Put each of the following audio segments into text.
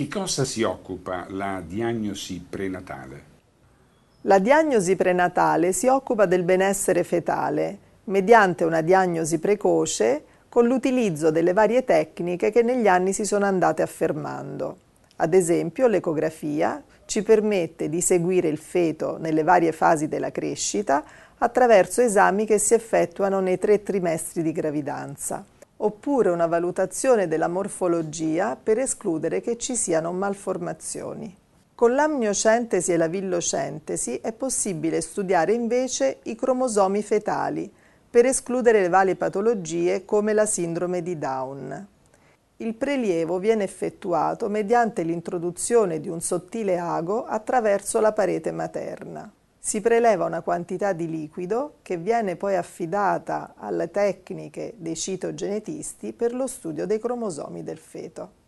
che cosa si occupa la diagnosi prenatale? La diagnosi prenatale si occupa del benessere fetale mediante una diagnosi precoce con l'utilizzo delle varie tecniche che negli anni si sono andate affermando. Ad esempio l'ecografia ci permette di seguire il feto nelle varie fasi della crescita attraverso esami che si effettuano nei tre trimestri di gravidanza oppure una valutazione della morfologia per escludere che ci siano malformazioni. Con l'amniocentesi e la villocentesi è possibile studiare invece i cromosomi fetali per escludere le varie patologie come la sindrome di Down. Il prelievo viene effettuato mediante l'introduzione di un sottile ago attraverso la parete materna si preleva una quantità di liquido che viene poi affidata alle tecniche dei citogenetisti per lo studio dei cromosomi del feto.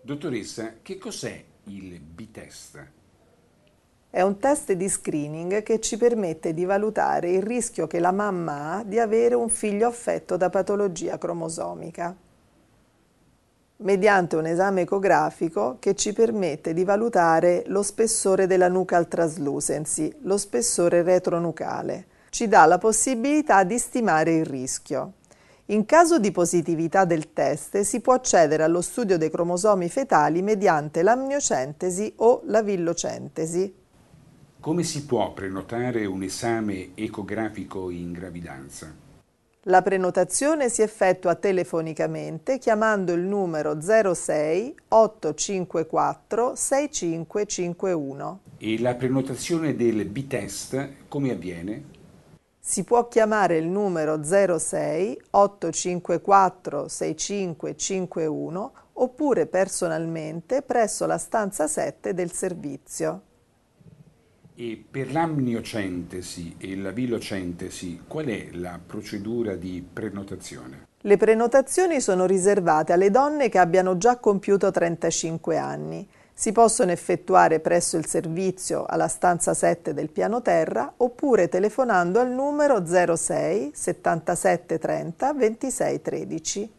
Dottoressa, che cos'è il B-test? È un test di screening che ci permette di valutare il rischio che la mamma ha di avere un figlio affetto da patologia cromosomica mediante un esame ecografico che ci permette di valutare lo spessore della nuca al traslucency, lo spessore retronucale. Ci dà la possibilità di stimare il rischio. In caso di positività del test si può accedere allo studio dei cromosomi fetali mediante l'amniocentesi o la villocentesi. Come si può prenotare un esame ecografico in gravidanza? La prenotazione si effettua telefonicamente chiamando il numero 06 854 6551. E la prenotazione del B-test come avviene? Si può chiamare il numero 06 854 6551 oppure personalmente presso la stanza 7 del servizio. E per l'amniocentesi e la vilocentesi qual è la procedura di prenotazione? Le prenotazioni sono riservate alle donne che abbiano già compiuto 35 anni. Si possono effettuare presso il servizio alla stanza 7 del piano terra oppure telefonando al numero 06 77 30 26 13.